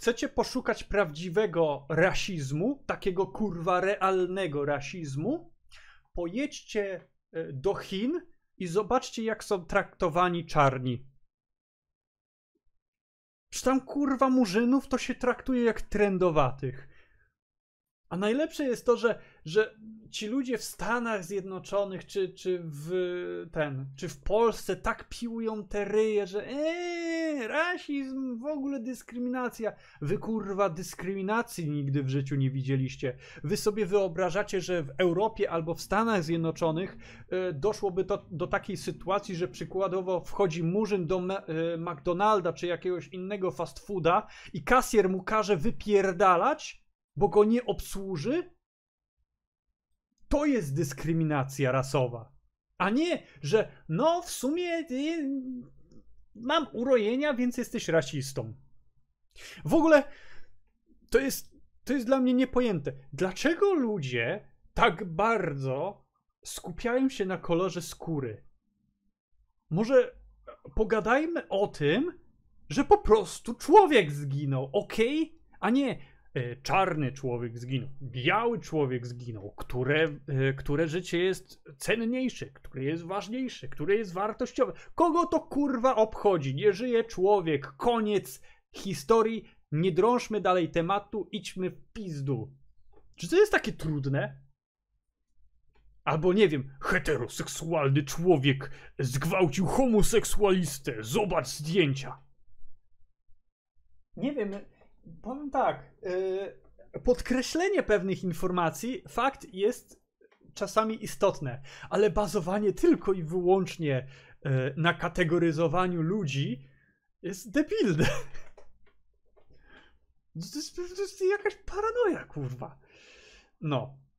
Chcecie poszukać prawdziwego rasizmu, takiego kurwa realnego rasizmu? Pojedźcie e, do Chin i zobaczcie, jak są traktowani czarni. Czy tam kurwa murzynów to się traktuje jak trendowatych. A najlepsze jest to, że, że ci ludzie w Stanach Zjednoczonych, czy, czy w ten, czy w Polsce tak piłują te ryje, że eee, rasizm, w ogóle dyskryminacja. Wy kurwa dyskryminacji nigdy w życiu nie widzieliście. Wy sobie wyobrażacie, że w Europie albo w Stanach Zjednoczonych e, doszłoby to, do takiej sytuacji, że przykładowo wchodzi murzyn do Me e, McDonalda czy jakiegoś innego fast fooda i kasjer mu każe wypierdalać, bo go nie obsłuży? To jest dyskryminacja rasowa. A nie, że no w sumie y, mam urojenia, więc jesteś rasistą. W ogóle to jest, to jest dla mnie niepojęte. Dlaczego ludzie tak bardzo skupiają się na kolorze skóry? Może pogadajmy o tym, że po prostu człowiek zginął, ok? A nie, E, czarny człowiek zginął, biały człowiek zginął, które, e, które życie jest cenniejsze, które jest ważniejsze, które jest wartościowe. Kogo to kurwa obchodzi? Nie żyje człowiek, koniec historii, nie drążmy dalej tematu, idźmy w pizdu. Czy to jest takie trudne? Albo nie wiem, heteroseksualny człowiek zgwałcił homoseksualistę, zobacz zdjęcia. Nie wiem, Powiem tak. Yy, podkreślenie pewnych informacji, fakt jest czasami istotne, ale bazowanie tylko i wyłącznie yy, na kategoryzowaniu ludzi jest debilne. To jest, to jest jakaś paranoja, kurwa. No.